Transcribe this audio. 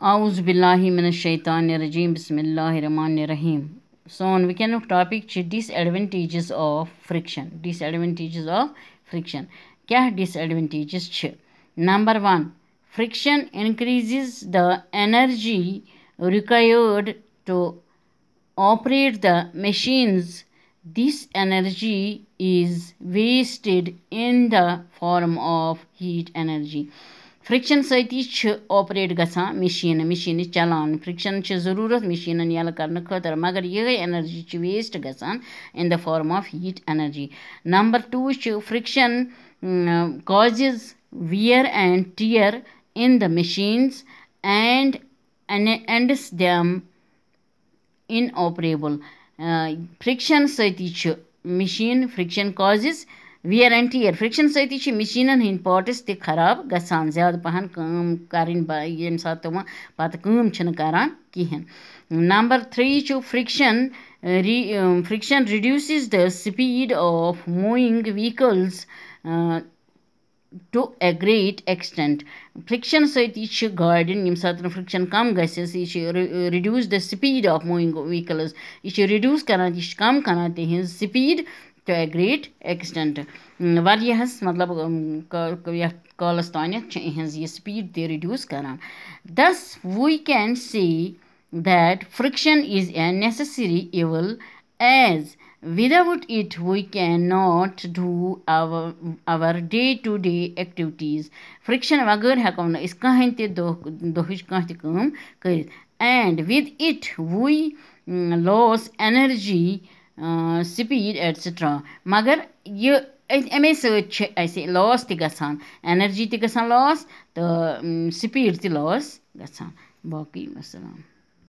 Auzubillahiminashaitanirajim Bismillahirrahmanirrahim. So on weekend of topic disadvantages of friction. Disadvantages of friction. Kya disadvantages Number one, friction increases the energy required to operate the machines. This energy is wasted in the form of heat energy. فرٛکشَن سۭتی چھِ operate گژھان مِشیٖنہٕ مِشیٖنہٕ چَلان فرٛکشَن چھِ ضٔروٗرت مِشیٖنَن یَلہٕ کَرنہٕ خٲطرٕ مگر یِہٕے اٮ۪نَرجی چھِ ویسٹ گژھان in the form of heat energy number two چھِ friction causes wear and tear in the machines and ends them inoperable friction سۭتی چھِ machine friction causes wear and tear friction سۭتی چھِ مِشیٖنَن ہٕنٛدۍ parts تہِ خراب گژھان زیادٕ پَہَن کٲم کَرٕنۍ با ییٚمہِ ساتہٕ تِم پَتہٕ کٲم چھِنہٕ کَران کِہیٖنۍ نمبر تھرٛی چھُ فرٛکشَن ری friction reduces the speed of moving vehicles to a great extent friction سۭتی چھِ گاڑٮ۪ن ییٚمہِ ساتہٕ نہٕ فرٛکشَن کَم گژھٮ۪س یہِ چھِ reduce the speed of moving vehicles یہِ چھِ رِڈیوٗس کَران یہِ چھِ کَم کَران تِہِنٛز speed to a great extent واریاہَس مطلب یَتھ کالَس تانٮ۪تھ چھِ یِہِنٛز یہِ سٕپیٖڈ تہِ رِڈیوٗس کَران دَس we can see that friction is a necessary evil as without it we cannot do our our day to day activities friction وَغٲر ہٮ۪کو نہٕ أسۍ کٕہٕنۍ تہِ دۄہ دۄہٕچ کانٛہہ تہِ کٲم کٔرِتھ and with it we lose energy sipi yid etcetera magar yu ms che i e say loss ti gasan energy ti gasan loss the mm, sipi yid ti loss gasan baki assalam